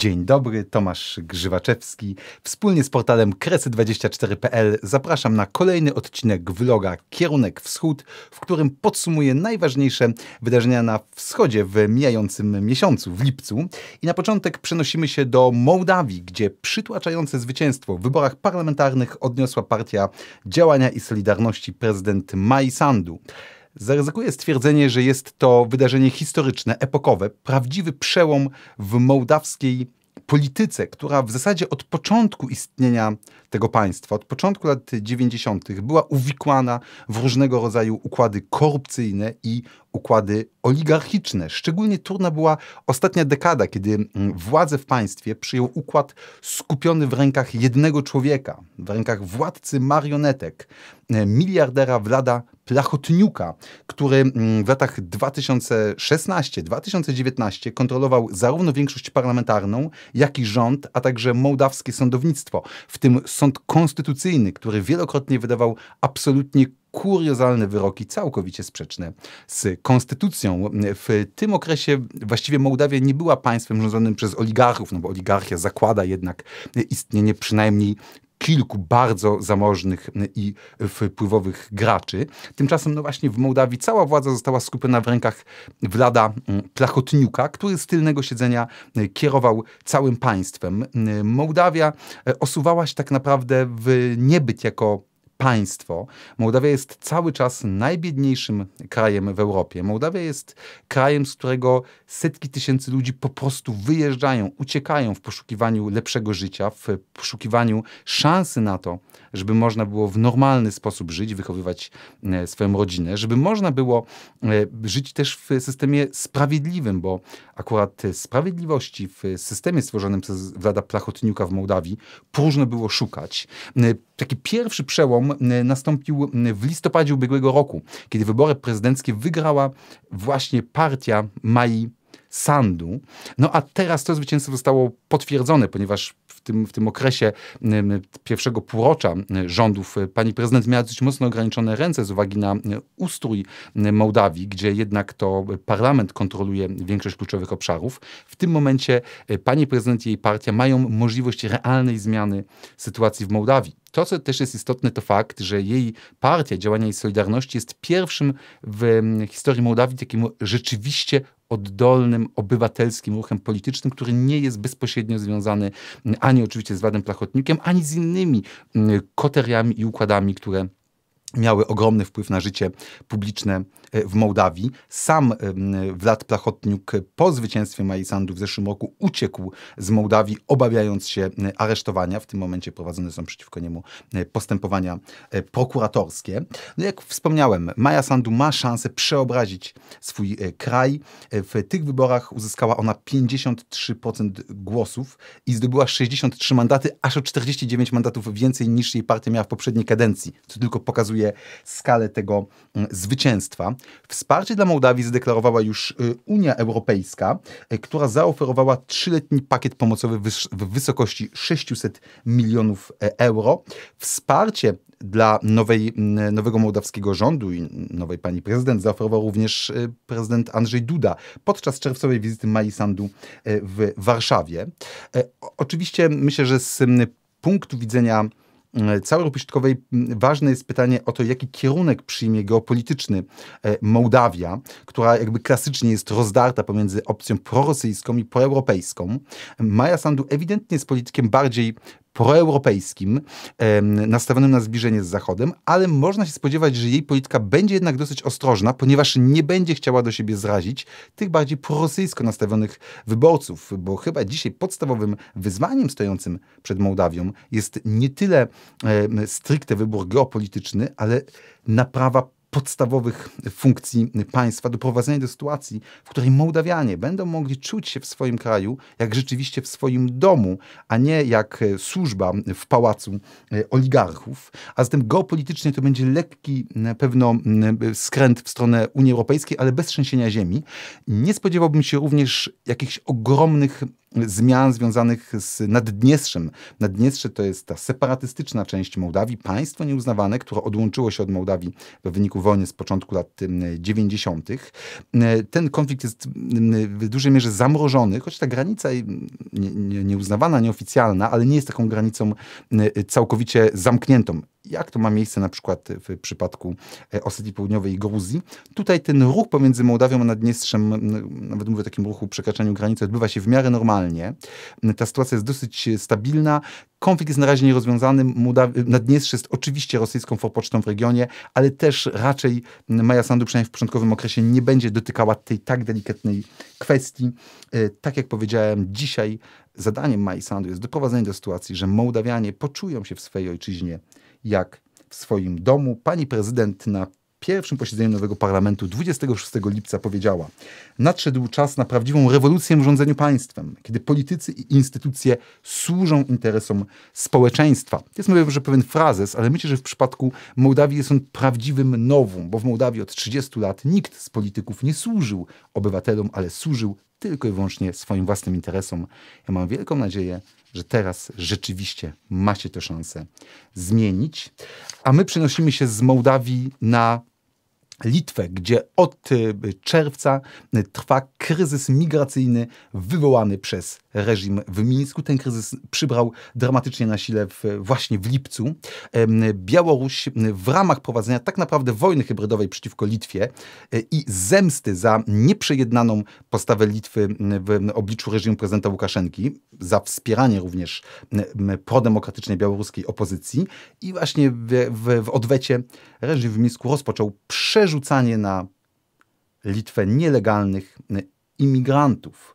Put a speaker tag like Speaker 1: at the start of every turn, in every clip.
Speaker 1: Dzień dobry, Tomasz Grzywaczewski. Wspólnie z portalem kresy24.pl zapraszam na kolejny odcinek vloga Kierunek Wschód, w którym podsumuję najważniejsze wydarzenia na wschodzie w mijającym miesiącu, w lipcu. I na początek przenosimy się do Mołdawii, gdzie przytłaczające zwycięstwo w wyborach parlamentarnych odniosła partia Działania i Solidarności prezydent Mai Sandu zaryzykuję stwierdzenie, że jest to wydarzenie historyczne, epokowe, prawdziwy przełom w mołdawskiej polityce, która w zasadzie od początku istnienia tego państwa od początku lat 90. była uwikłana w różnego rodzaju układy korupcyjne i układy oligarchiczne. Szczególnie trudna była ostatnia dekada, kiedy mm, władze w państwie przyjął układ skupiony w rękach jednego człowieka, w rękach władcy marionetek, e, miliardera Wlada Plachotniuka, który mm, w latach 2016-2019 kontrolował zarówno większość parlamentarną, jak i rząd, a także mołdawskie sądownictwo, w tym sąd konstytucyjny, który wielokrotnie wydawał absolutnie kuriozalne wyroki, całkowicie sprzeczne z konstytucją. W tym okresie właściwie Mołdawia nie była państwem rządzonym przez oligarchów, no bo oligarchia zakłada jednak istnienie przynajmniej kilku bardzo zamożnych i wpływowych graczy. Tymczasem, no właśnie w Mołdawii cała władza została skupiona w rękach Wlada Plachotniuka, który z tylnego siedzenia kierował całym państwem. Mołdawia e, osuwała się tak naprawdę w niebyt jako państwo. Mołdawia jest cały czas najbiedniejszym krajem w Europie. Mołdawia jest krajem, z którego setki tysięcy ludzi po prostu wyjeżdżają, uciekają w poszukiwaniu lepszego życia, w poszukiwaniu szansy na to, żeby można było w normalny sposób żyć, wychowywać e, swoją rodzinę, żeby można było e, żyć też w systemie sprawiedliwym, bo akurat sprawiedliwości w systemie stworzonym przez Wlada Plachotniuka w Mołdawii próżno było szukać. E, taki pierwszy przełom E, nastąpił w listopadzie ubiegłego roku, kiedy wybory prezydenckie wygrała właśnie partia Mai Sandu. No a teraz to zwycięstwo zostało potwierdzone, ponieważ w tym, w tym okresie pierwszego półrocza rządów pani prezydent miała dość mocno ograniczone ręce z uwagi na ustrój Mołdawii, gdzie jednak to parlament kontroluje większość kluczowych obszarów. W tym momencie e, pani prezydent i jej partia mają możliwość realnej zmiany sytuacji w Mołdawii. To, co też jest istotne, to fakt, że jej partia Działania i Solidarności jest pierwszym w historii Mołdawii takim rzeczywiście oddolnym, obywatelskim ruchem politycznym, który nie jest bezpośrednio związany mm, ani oczywiście z Wadem Plachotnikiem, ani z innymi mm, koteriami i układami, które miały ogromny wpływ na życie publiczne e, w Mołdawii. Sam e, Wlad Plachotniuk e, po zwycięstwie Majsandu w zeszłym roku uciekł z Mołdawii, obawiając się aresztowania. W tym momencie prowadzone są przeciwko niemu postępowania prokuratorskie. No jak wspomniałem, Maja Sandu ma szansę przeobrazić swój kraj. W tych wyborach uzyskała ona 53% głosów i zdobyła 63 mandaty, aż o 49 mandatów więcej niż jej partia miała w poprzedniej kadencji, co tylko pokazuje pokazuje skalę tego mm, zwycięstwa. Wsparcie dla Mołdawii zadeklarowała już y, Unia Europejska, y, która zaoferowała trzyletni pakiet pomocowy w wysokości 600 milionów e, euro. Wsparcie dla nowej, nowego mołdawskiego rządu i nowej pani prezydent zaoferował również y, prezydent Andrzej Duda podczas czerwcowej wizyty Mai Sandu e, w Warszawie. E, oczywiście myślę, że z punktu widzenia E, całej Środkowej ważne jest pytanie o to, jaki kierunek przyjmie geopolityczny e, Mołdawia, która jakby klasycznie jest rozdarta pomiędzy opcją prorosyjską i proeuropejską. Maja Sandu ewidentnie jest politykiem bardziej proeuropejskim, nastawionym na zbliżenie z Zachodem, ale można się spodziewać, że jej polityka będzie jednak dosyć ostrożna, ponieważ nie będzie chciała do siebie zrazić tych bardziej prorosyjsko nastawionych wyborców, bo chyba dzisiaj podstawowym wyzwaniem stojącym przed Mołdawią jest nie tyle stricte wybór geopolityczny, ale naprawa podstawowych funkcji państwa, doprowadzenie do sytuacji, w której Mołdawianie będą mogli czuć się w swoim kraju, jak rzeczywiście w swoim domu, a nie jak e, służba w pałacu e, oligarchów. A zatem geopolitycznie to będzie lekki pewno skręt w stronę Unii Europejskiej, ale bez trzęsienia ziemi. Nie spodziewałbym się również jakichś ogromnych zmian związanych z Naddniestrzem. Naddniestrze to jest ta separatystyczna część Mołdawii, państwo nieuznawane, które odłączyło się od Mołdawii w wyniku wojny z początku lat 90. E, ten konflikt jest w dużej mierze zamrożony, choć ta granica nieuznawana, nieoficjalna, ale nie jest taką granicą e, całkowicie zamkniętą jak to ma miejsce na przykład w przypadku e, Osetii Południowej i Gruzji. Tutaj ten ruch pomiędzy Mołdawią a Naddniestrzem, nawet mówię o takim ruchu przekraczaniu granicy, odbywa się w miarę normalnie. Ta sytuacja jest dosyć e, stabilna. Konflikt jest na razie nierozwiązany. Naddniestrze jest oczywiście rosyjską forpocztą w regionie, ale też raczej Maja Sandu, przynajmniej w początkowym okresie, nie będzie dotykała tej tak delikatnej kwestii. E, tak jak powiedziałem, dzisiaj zadaniem Maja Sandu jest doprowadzenie do sytuacji, że Mołdawianie poczują się w swojej ojczyźnie jak w swoim domu. Pani prezydent na pierwszym posiedzeniu nowego parlamentu 26 lipca powiedziała: Nadszedł czas na prawdziwą rewolucję w rządzeniu państwem, kiedy politycy i instytucje służą interesom społeczeństwa. jest mówię, że pewien frazes, ale myślę, że w przypadku Mołdawii jest on prawdziwym nową, bo w Mołdawii od 30 lat nikt z polityków nie służył obywatelom, ale służył tylko i wyłącznie swoim własnym interesom. Ja mam wielką nadzieję, że teraz rzeczywiście macie tę szansę zmienić. A my przenosimy się z Mołdawii na Litwę, gdzie od y, czerwca trwa kryzys migracyjny wywołany przez reżim w Mińsku. Ten kryzys przybrał dramatycznie na sile w, właśnie w lipcu. Białoruś w ramach prowadzenia tak naprawdę wojny hybrydowej przeciwko Litwie e, i zemsty za nieprzejednaną postawę Litwy w obliczu reżimu prezydenta Łukaszenki, za wspieranie również prodemokratycznej białoruskiej opozycji i właśnie w, w, w odwecie reżim w Mińsku rozpoczął przeżycie wyrzucanie na Litwę nielegalnych e, imigrantów.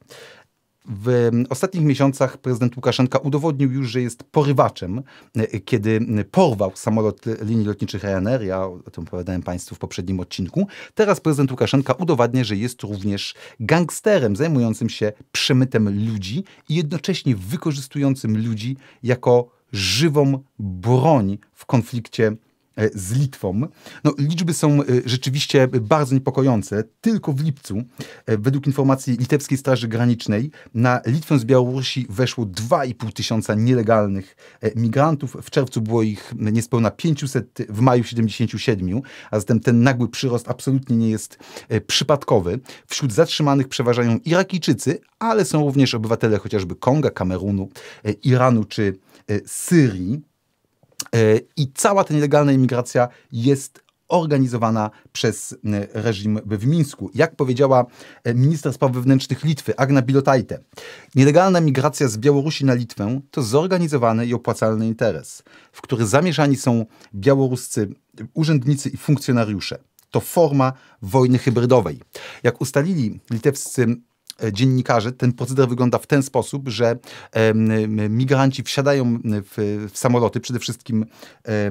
Speaker 1: W e, ostatnich miesiącach prezydent Łukaszenka udowodnił już, że jest porywaczem, e, kiedy porwał samolot linii lotniczych Ryanair. Ja o tym opowiadałem Państwu w poprzednim odcinku. Teraz prezydent Łukaszenka udowadnia, że jest również gangsterem zajmującym się przemytem ludzi i jednocześnie wykorzystującym ludzi jako żywą broń w konflikcie E, z Litwą. No, liczby są e, rzeczywiście bardzo niepokojące. Tylko w lipcu, e, według informacji Litewskiej Straży Granicznej, na Litwę z Białorusi weszło 2,5 tysiąca nielegalnych migrantów. W czerwcu było ich niespełna 500, w maju 77, a zatem ten nagły przyrost absolutnie nie jest przypadkowy. Wśród zatrzymanych przeważają Irakijczycy, ale są również obywatele chociażby Konga, Kamerunu, Iranu czy Syrii. E, I cała ta nielegalna imigracja jest organizowana przez e, reżim w Mińsku. Jak powiedziała e, minister spraw wewnętrznych Litwy, Agna Bilotajte, nielegalna migracja z Białorusi na Litwę to zorganizowany i opłacalny interes, w który zamierzani są białoruscy urzędnicy i funkcjonariusze. To forma wojny hybrydowej. Jak ustalili litewscy E, dziennikarzy, ten proceder wygląda w ten sposób, że migranci wsiadają w, w samoloty, przede wszystkim w,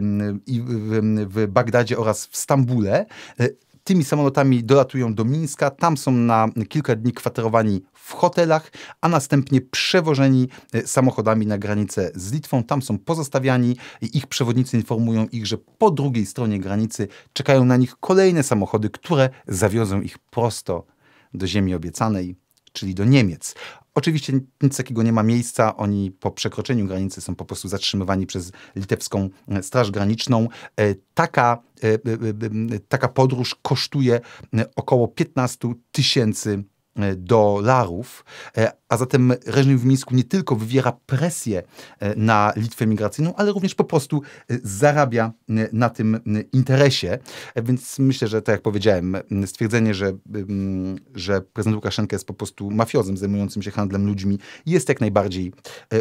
Speaker 1: w Bagdadzie oraz w Stambule e, tymi samolotami dolatują do Mińska, tam są na kilka dni kwaterowani w hotelach, a następnie przewożeni e, samochodami na granicę z Litwą. Tam są pozostawiani ich przewodnicy informują ich, że po drugiej stronie granicy czekają na nich kolejne samochody, które zawiozą ich prosto do ziemi obiecanej, czyli do Niemiec. Oczywiście nic takiego nie ma miejsca. Oni po przekroczeniu granicy są po prostu zatrzymywani przez litewską e, Straż Graniczną. E, taka, e, taka podróż kosztuje około 15 tysięcy E, dolarów, e, a zatem reżim w Mińsku nie tylko wywiera presję e, na Litwę migracyjną, ale również po prostu zarabia na tym interesie. Więc myślę, że tak jak powiedziałem, stwierdzenie, że, że prezydent Łukaszenka jest po prostu mafiozem zajmującym się handlem ludźmi jest jak najbardziej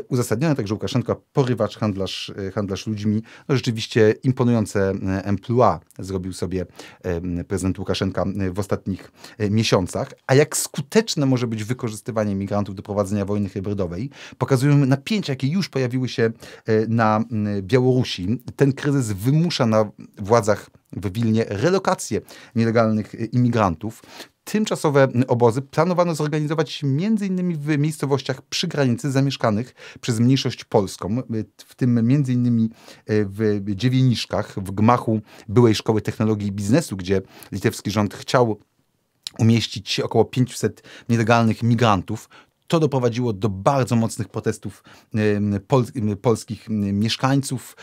Speaker 1: uzasadnione. Także Łukaszenka, porywacz, handlarz, handlarz ludźmi, no rzeczywiście imponujące emploi zrobił sobie prezydent Łukaszenka w ostatnich miesiącach. A jak skuteczny skuteczne może być wykorzystywanie migrantów do prowadzenia wojny hybrydowej. Pokazują napięcia, jakie już pojawiły się e, na Białorusi. Ten kryzys wymusza na władzach w Wilnie relokację nielegalnych e, imigrantów. Tymczasowe obozy planowano zorganizować m.in. w miejscowościach przy granicy zamieszkanych przez mniejszość polską, e, w tym m.in. w Dziewieniszkach, w gmachu byłej Szkoły Technologii i Biznesu, gdzie litewski rząd chciał umieścić około 500 nielegalnych migrantów, to doprowadziło do bardzo mocnych protestów pol polskich mieszkańców,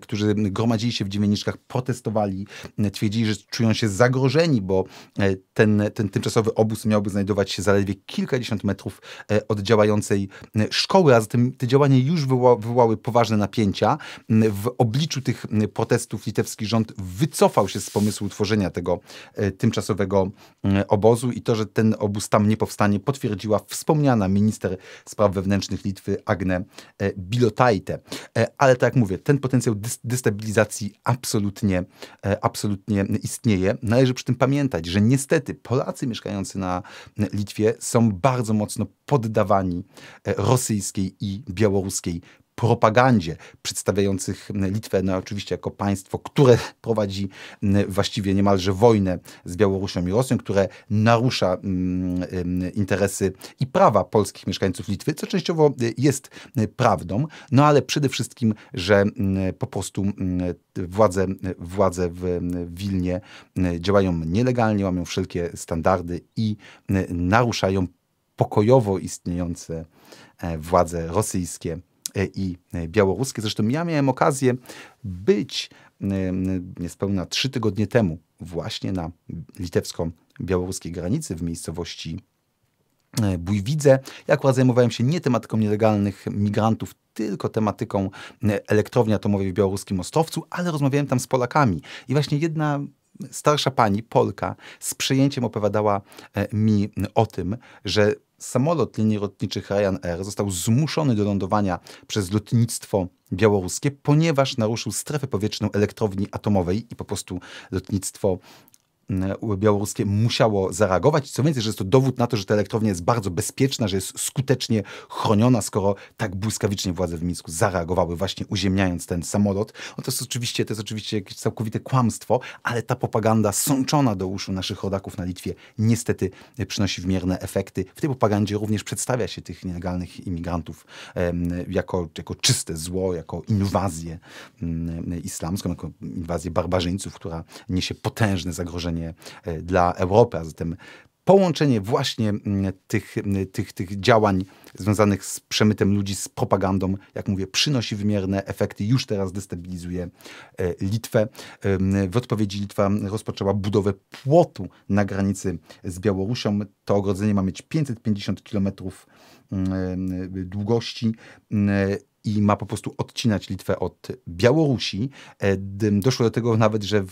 Speaker 1: którzy gromadzili się w Dziewięcznikach, protestowali, twierdzili, że czują się zagrożeni, bo e, ten, ten tymczasowy obóz miałby znajdować się zaledwie kilkadziesiąt metrów e, od działającej e, szkoły, a zatem te działania już wywoła, wywołały poważne napięcia. W obliczu tych protestów litewski rząd wycofał się z pomysłu utworzenia tego tymczasowego obozu i to, że ten obóz tam nie powstanie, potwierdziła wspomniana wspomniana minister spraw wewnętrznych Litwy Agne Bilotajte. E, ale tak jak mówię, ten potencjał destabilizacji absolutnie, e, absolutnie istnieje. Należy przy tym pamiętać, że niestety Polacy mieszkający na e, Litwie są bardzo mocno poddawani rosyjskiej i białoruskiej propagandzie przedstawiających Litwę no, oczywiście jako państwo, które prowadzi mm, właściwie niemalże wojnę z Białorusią i Rosją, które narusza mm, mm, interesy i prawa polskich mieszkańców Litwy, co częściowo jest prawdą, no ale przede wszystkim, że po prostu władze, władze w Wilnie działają nielegalnie, łamią wszelkie standardy i naruszają pokojowo istniejące e, władze rosyjskie E, i białoruskie. Zresztą ja miałem okazję być e, niespełna trzy tygodnie temu właśnie na litewsko-białoruskiej granicy w miejscowości e, Bójwidze. Ja akurat zajmowałem się nie tematyką nielegalnych migrantów, tylko tematyką elektrowni atomowej w białoruskim Ostrowcu, ale rozmawiałem tam z Polakami. I właśnie jedna starsza pani, Polka, z przejęciem opowiadała mi o tym, że samolot linii lotniczych Ryanair został zmuszony do lądowania przez lotnictwo białoruskie, ponieważ naruszył strefę powietrzną elektrowni atomowej i po prostu lotnictwo E, białoruskie musiało zareagować. Co więcej, że jest to dowód na to, że ta elektrownia jest bardzo bezpieczna, że jest skutecznie chroniona, skoro tak błyskawicznie władze w Mińsku zareagowały właśnie uziemniając ten samolot. No to jest oczywiście, to jest oczywiście jakieś całkowite kłamstwo, ale ta propaganda sączona do uszu naszych rodaków na Litwie niestety przynosi wymierne efekty. W tej propagandzie również przedstawia się tych nielegalnych imigrantów jako, jako czyste zło, jako inwazję mm, islamską, jako inwazję barbarzyńców, która niesie potężne zagrożenie wyzwanie e, dla Europy, a zatem połączenie właśnie mm, tych, mm, tych, tych działań związanych z przemytem ludzi, z propagandą, jak mówię, przynosi wymierne efekty, już teraz destabilizuje e, Litwę. W odpowiedzi Litwa rozpoczęła budowę płotu na granicy z Białorusią. To ogrodzenie ma mieć 550 kilometrów mm, długości i ma po prostu odcinać Litwę od Białorusi. E, doszło do tego nawet, że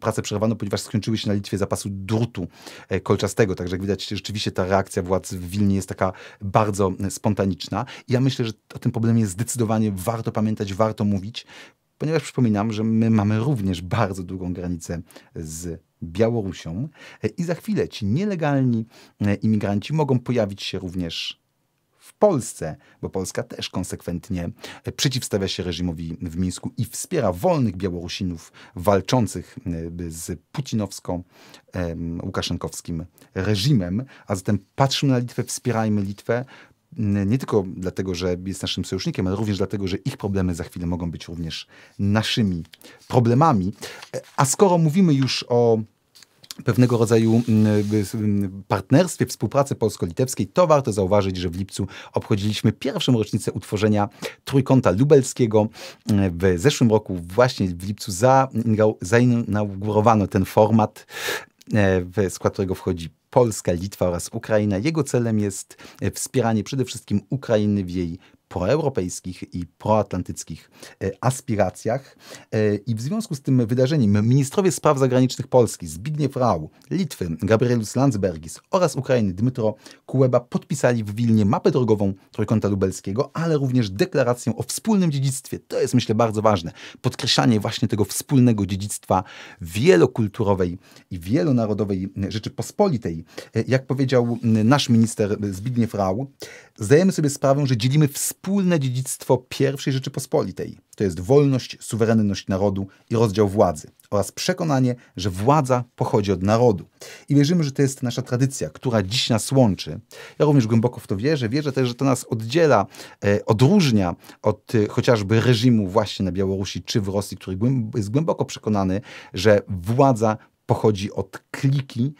Speaker 1: pracę przerwano, ponieważ skończyły się na Litwie zapasy drutu e, kolczastego. Także jak widać, rzeczywiście ta reakcja władz w Wilnie jest taka bardzo spontaniczna. ja myślę, że o tym problemie zdecydowanie warto pamiętać, warto mówić, ponieważ przypominam, że my mamy również bardzo długą granicę z Białorusią e, i za chwilę ci nielegalni imigranci mogą pojawić się również w Polsce, bo Polska też konsekwentnie przeciwstawia się reżimowi w Mińsku i wspiera wolnych Białorusinów walczących e, z putinowsko-łukaszenkowskim reżimem. A zatem patrzmy na Litwę, wspierajmy Litwę, nie tylko dlatego, że jest naszym sojusznikiem, ale również dlatego, że ich problemy za chwilę mogą być również naszymi problemami. E, a skoro mówimy już o pewnego rodzaju mm, mm, partnerstwie, współpracy polsko-litewskiej, to warto zauważyć, że w lipcu obchodziliśmy pierwszą rocznicę utworzenia Trójkąta Lubelskiego. Mm, w zeszłym roku właśnie w lipcu zainaugurowano ten format, e, w skład którego wchodzi Polska, Litwa oraz Ukraina. Jego celem jest e, wspieranie przede wszystkim Ukrainy w jej proeuropejskich i proatlantyckich e, aspiracjach. E, I w związku z tym wydarzeniem ministrowie spraw zagranicznych Polski Zbigniew Rau, Litwy Gabrielus Landsbergis oraz Ukrainy Dmytro Kuleba podpisali w Wilnie mapę drogową Trójkąta Lubelskiego, ale również deklarację o wspólnym dziedzictwie. To jest myślę bardzo ważne. Podkreślanie właśnie tego wspólnego dziedzictwa wielokulturowej i wielonarodowej Rzeczypospolitej. E, jak powiedział nasz minister Zbigniew Rau, zdajemy sobie sprawę, że dzielimy wspólne wspólne dziedzictwo pierwszej Rzeczypospolitej. To jest wolność, suwerenność narodu i rozdział władzy oraz przekonanie, że władza pochodzi od narodu. I wierzymy, że to jest nasza tradycja, która dziś nas łączy. Ja również głęboko w to wierzę. Wierzę też, że to nas oddziela, e, odróżnia od e, chociażby reżimu właśnie na Białorusi czy w Rosji, który głęb jest głęboko przekonany, że władza pochodzi od kliki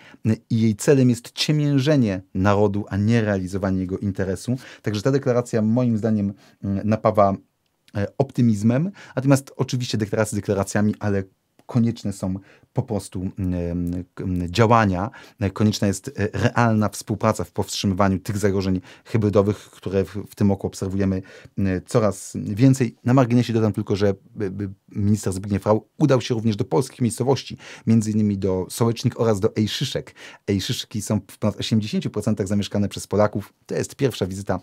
Speaker 1: i jej celem jest ciemiężenie narodu, a nie realizowanie jego interesu. Także ta deklaracja moim zdaniem mm, napawa e, optymizmem, natomiast oczywiście deklaracje deklaracjami, ale konieczne są po prostu mm, mm, mm, działania, konieczna jest e, realna współpraca w powstrzymywaniu tych zagrożeń hybrydowych, które w tym oku obserwujemy coraz więcej. Na marginesie dodam tylko, że minister Zbigniew Rau udał się również do polskich miejscowości, między innymi do Sołecznik oraz do Ejszyszek. Ejszyszki są w ponad 80% zamieszkane przez Polaków. To jest pierwsza wizyta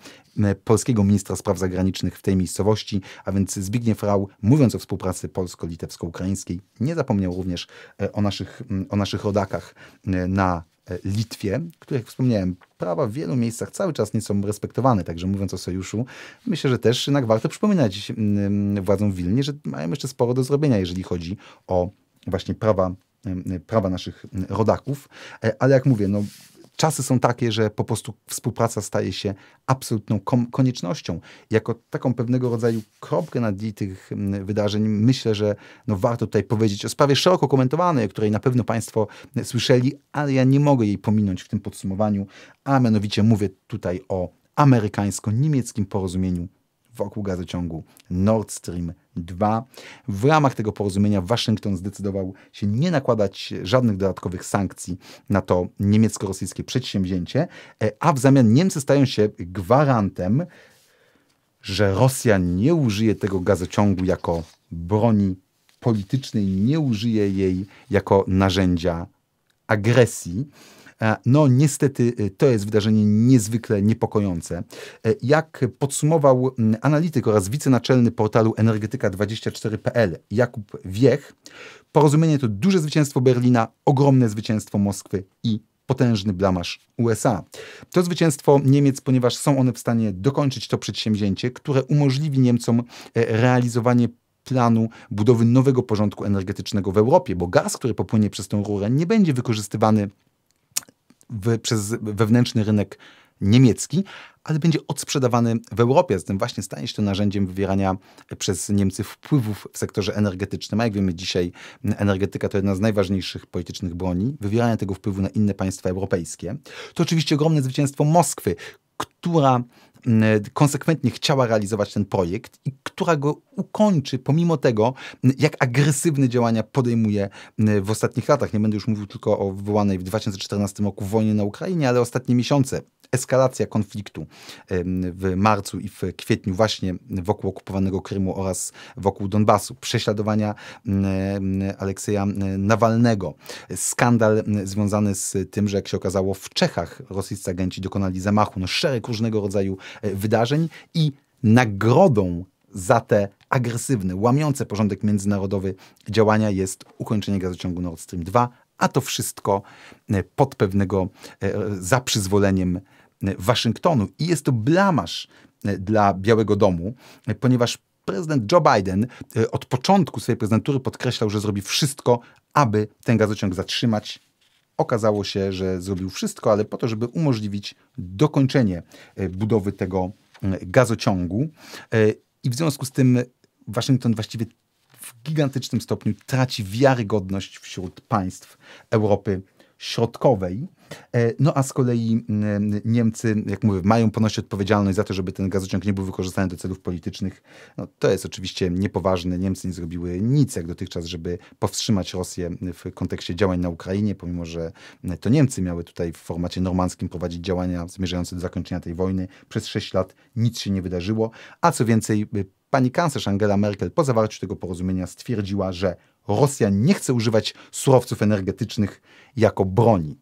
Speaker 1: polskiego ministra spraw zagranicznych w tej miejscowości, a więc Zbigniew Rau, mówiąc o współpracy polsko-litewsko-ukraińskiej, nie zapomniał również e, o naszych, mm, o naszych rodakach e, na e, Litwie, które, jak wspomniałem, prawa w wielu miejscach cały czas nie są respektowane. Także mówiąc o sojuszu, myślę, że też jednak warto przypominać mm, władzom w Wilnie, że mają jeszcze sporo do zrobienia, jeżeli chodzi o właśnie prawa mm, prawa naszych rodaków, ale jak mówię, no, Czasy są takie, że po prostu współpraca staje się absolutną koniecznością. Jako taką pewnego rodzaju kropkę nad i tych mm, wydarzeń myślę, że no warto tutaj powiedzieć o sprawie szeroko komentowanej, o której na pewno Państwo mm, słyszeli, ale ja nie mogę jej pominąć w tym podsumowaniu, a mianowicie mówię tutaj o amerykańsko-niemieckim porozumieniu wokół gazociągu Nord Stream 2. W ramach tego porozumienia Waszyngton zdecydował się nie nakładać żadnych dodatkowych sankcji na to niemiecko-rosyjskie przedsięwzięcie, e, a w zamian Niemcy stają się gwarantem, że Rosja nie użyje tego gazociągu jako broni politycznej, nie użyje jej jako narzędzia agresji. E, no niestety e, to jest wydarzenie niezwykle niepokojące. E, jak podsumował analityk oraz wicenaczelny portalu energetyka24.pl Jakub Wiech, porozumienie to duże zwycięstwo Berlina, ogromne zwycięstwo Moskwy i potężny blamasz USA. To zwycięstwo Niemiec, ponieważ są one w stanie dokończyć to przedsięwzięcie, które umożliwi Niemcom realizowanie planu budowy nowego porządku energetycznego w Europie, bo gaz, który popłynie przez tę rurę, nie będzie wykorzystywany przez wewnętrzny rynek niemiecki, ale będzie odsprzedawany w Europie. Zatem właśnie stanie się to narzędziem wywierania przez Niemcy wpływów w sektorze energetycznym. A jak wiemy dzisiaj, energetyka to jedna z najważniejszych politycznych broni, wywierania tego wpływu na inne państwa europejskie. To oczywiście ogromne zwycięstwo Moskwy, która E, konsekwentnie chciała realizować ten projekt i która go ukończy pomimo tego, jak agresywne działania podejmuje w ostatnich latach. Nie będę już mówił tylko o wywołanej w 2014 roku wojnie na Ukrainie, ale ostatnie miesiące. Eskalacja konfliktu w marcu i w kwietniu właśnie wokół okupowanego Krymu oraz wokół Donbasu. Prześladowania e, Alekseja Nawalnego. Skandal związany z tym, że jak się okazało w Czechach rosyjscy agenci dokonali zamachu. No, szereg różnego rodzaju E, wydarzeń i nagrodą za te agresywne, łamiące porządek międzynarodowy działania jest ukończenie gazociągu Nord Stream 2, a to wszystko e, pod pewnego, e, za przyzwoleniem Waszyngtonu. I jest to blamasz dla Białego Domu, ponieważ prezydent Joe Biden od początku swojej prezydentury podkreślał, że zrobi wszystko, aby ten gazociąg zatrzymać okazało się, że zrobił wszystko, ale po to, żeby umożliwić dokończenie e, budowy tego mm, gazociągu. E, I w związku z tym Waszyngton właściwie w gigantycznym stopniu traci wiarygodność wśród państw Europy środkowej. E, no a z kolei Niemcy, jak mówię, mają ponosić odpowiedzialność za to, żeby ten gazociąg nie był wykorzystany do celów politycznych. No, to jest oczywiście niepoważne. Niemcy nie zrobiły nic jak dotychczas, żeby powstrzymać Rosję w kontekście działań na Ukrainie, pomimo że to Niemcy miały tutaj w formacie normandzkim prowadzić działania zmierzające do zakończenia tej wojny. Przez 6 lat nic się nie wydarzyło. A co więcej, y, pani kanclerz Angela Merkel po zawarciu tego porozumienia stwierdziła, że Rosja nie chce używać surowców energetycznych jako broni.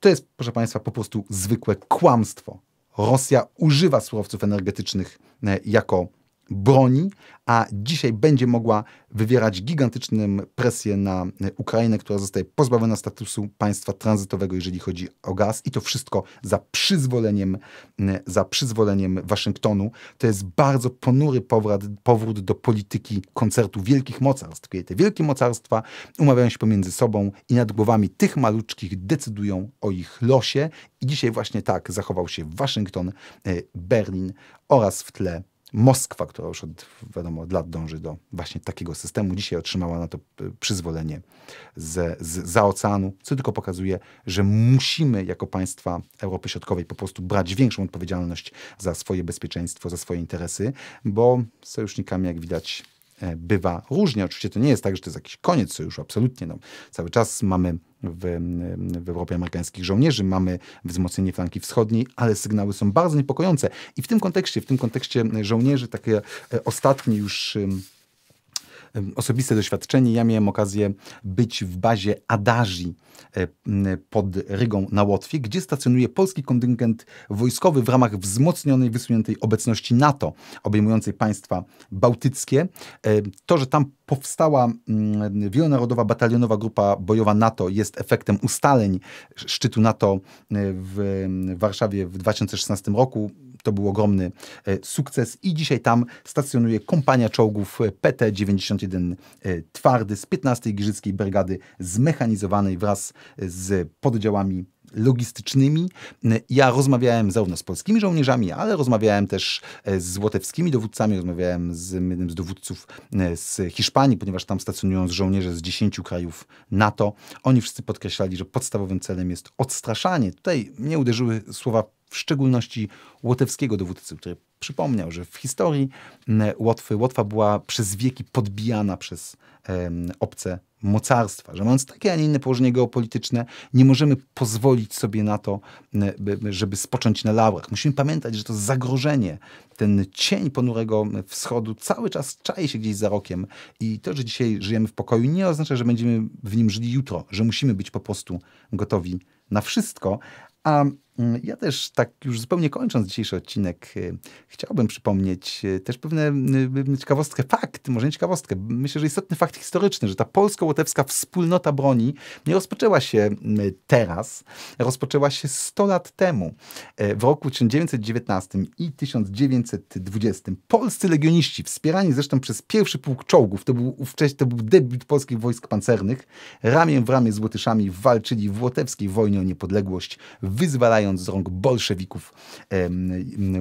Speaker 1: To jest, proszę Państwa, po prostu zwykłe kłamstwo. Rosja używa surowców energetycznych e, jako broni, a dzisiaj będzie mogła wywierać gigantyczną presję na Ukrainę, która zostaje pozbawiona statusu państwa tranzytowego, jeżeli chodzi o gaz i to wszystko za przyzwoleniem, za przyzwoleniem Waszyngtonu. To jest bardzo ponury powrót, powrót do polityki koncertu wielkich mocarstw, kiedy te wielkie mocarstwa umawiają się pomiędzy sobą i nad głowami tych maluczkich decydują o ich losie i dzisiaj właśnie tak zachował się Waszyngton, e, Berlin oraz w tle Moskwa, która już od wiadomo od lat dąży do właśnie takiego systemu, dzisiaj otrzymała na to y, przyzwolenie z, z, za oceanu, co tylko pokazuje, że musimy jako państwa Europy Środkowej po prostu brać większą odpowiedzialność za swoje bezpieczeństwo, za swoje interesy, bo sojusznikami, jak widać, E, bywa różnie. Oczywiście to nie jest tak, że to jest jakiś koniec sojuszu, absolutnie. No, cały czas mamy w, w Europie amerykańskich żołnierzy, mamy wzmocnienie flanki wschodniej, ale sygnały są bardzo niepokojące. I w tym kontekście, w tym kontekście e, żołnierzy, takie e, ostatnie już osobiste doświadczenie. Ja miałem okazję być w bazie Adagi pod Rygą na Łotwie, gdzie stacjonuje polski kontyngent wojskowy w ramach wzmocnionej, wysuniętej obecności NATO, obejmującej państwa bałtyckie. To, że tam powstała wielonarodowa batalionowa grupa bojowa NATO jest efektem ustaleń szczytu NATO w Warszawie w 2016 roku to był ogromny e, sukces i dzisiaj tam stacjonuje kompania czołgów e, PT-91 e, Twardy z 15 Giżyckiej Brygady Zmechanizowanej wraz z poddziałami logistycznymi. Ja rozmawiałem zarówno z polskimi żołnierzami, ale rozmawiałem też z złotewskimi dowódcami, rozmawiałem z jednym z dowódców z Hiszpanii, ponieważ tam stacjonują żołnierze z 10 krajów NATO. Oni wszyscy podkreślali, że podstawowym celem jest odstraszanie. Tutaj mnie uderzyły słowa w szczególności łotewskiego dowódcy, który przypomniał, że w historii mm, Łotwy, Łotwa była przez wieki podbijana przez obce mocarstwa, że mając takie, a nie inne położenie geopolityczne, nie możemy pozwolić sobie na to, mm, żeby spocząć na laurach. Musimy pamiętać, że to zagrożenie, ten cień ponurego wschodu cały czas czai się gdzieś za rokiem i to, że dzisiaj żyjemy w pokoju nie oznacza, że będziemy w nim żyli jutro, że musimy być po prostu gotowi na wszystko, a Mm, ja też, tak już zupełnie kończąc dzisiejszy odcinek, y, chciałbym przypomnieć y, też pewne y, ciekawostkę, fakt, może nie ciekawostkę, myślę, że istotny fakt historyczny, że ta polsko-łotewska wspólnota broni nie rozpoczęła się teraz, rozpoczęła się 100 lat temu. W roku 1919 i 1920 polscy legioniści, wspierani zresztą przez pierwszy pułk czołgów, to był, to był debiut polskich wojsk pancernych, ramię w ramię z Łotyszami walczyli w łotewskiej wojnie o niepodległość, wyzwalając wyrywając z rąk bolszewików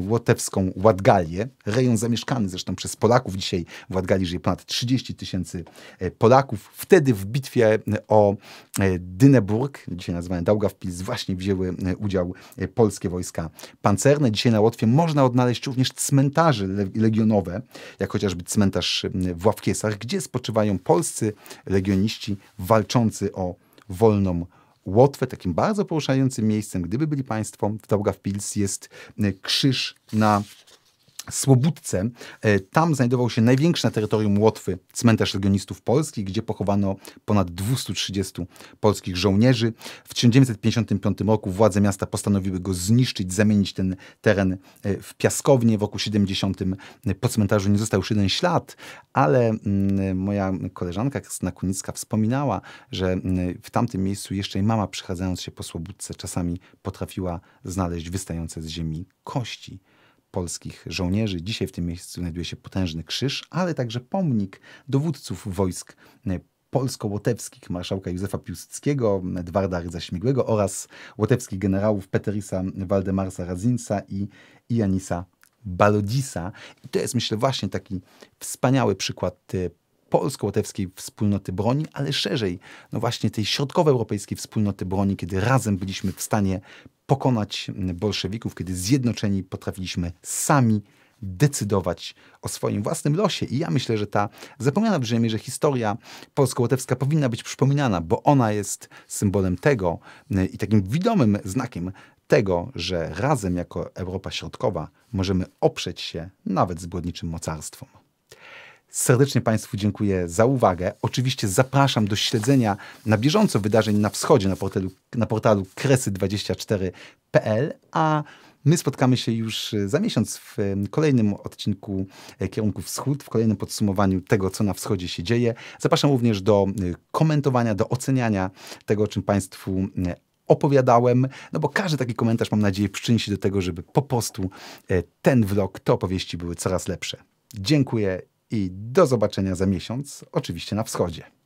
Speaker 1: łotewską Ładgalię, rejon zamieszkany zresztą przez Polaków. Dzisiaj w Ładgali żyje ponad 30 tysięcy e, Polaków. Wtedy w bitwie e, o e, Dyneburg, dzisiaj nazywany Daugavpils, właśnie wzięły udział polskie wojska pancerne. Dzisiaj na Łotwie można odnaleźć również cmentarze legionowe, jak chociażby cmentarz w Ławkiesach, gdzie spoczywają polscy legioniści walczący o wolną Łotwę. Takim bardzo poruszającym miejscem, gdyby byli Państwo w Daugavpils, jest e, krzyż na Słobudce. E, tam znajdował się największy na terytorium Łotwy cmentarz legionistów polskich, gdzie pochowano ponad 230 polskich żołnierzy. W 1955 roku władze miasta postanowiły go zniszczyć, zamienić ten teren e, w piaskownię. W roku 70 po cmentarzu nie został już jeden ślad, ale mm, e, moja koleżanka Krystyna Kunicka wspominała, że mm, w tamtym miejscu jeszcze jej mama przychadzając się po Słobudce czasami potrafiła znaleźć wystające z ziemi kości polskich żołnierzy. Dzisiaj w tym miejscu znajduje się potężny krzyż, ale także pomnik dowódców wojsk e, polsko-łotewskich marszałka Józefa Piłsudskiego, Edwarda Rydza Śmigłego oraz łotewskich generałów Peterisa Waldemarsa Radzinsa i Janisa Balodisa. I to jest myślę właśnie taki wspaniały przykład e, polsko-łotewskiej wspólnoty broni, ale szerzej, no właśnie tej środkowoeuropejskiej wspólnoty broni, kiedy razem byliśmy w stanie pokonać mm, bolszewików, kiedy zjednoczeni potrafiliśmy sami decydować o swoim własnym losie. I ja myślę, że ta zapomniana w dużej historia polsko-łotewska powinna być przypominana, bo ona jest symbolem tego mm, i takim widomym znakiem tego, że razem jako Europa Środkowa możemy oprzeć się nawet zbrodniczym mocarstwom. Serdecznie Państwu dziękuję za uwagę. Oczywiście zapraszam do śledzenia na bieżąco wydarzeń na wschodzie na portalu, na portalu kresy24.pl, a my spotkamy się już za miesiąc w kolejnym odcinku e, Kierunku Wschód, w kolejnym podsumowaniu tego, co na wschodzie się dzieje. Zapraszam również do e, komentowania, do oceniania tego, o czym Państwu e, opowiadałem, no bo każdy taki komentarz, mam nadzieję, przyczyni się do tego, żeby po prostu ten vlog, te opowieści były coraz lepsze. Dziękuję i do zobaczenia za miesiąc, oczywiście na wschodzie.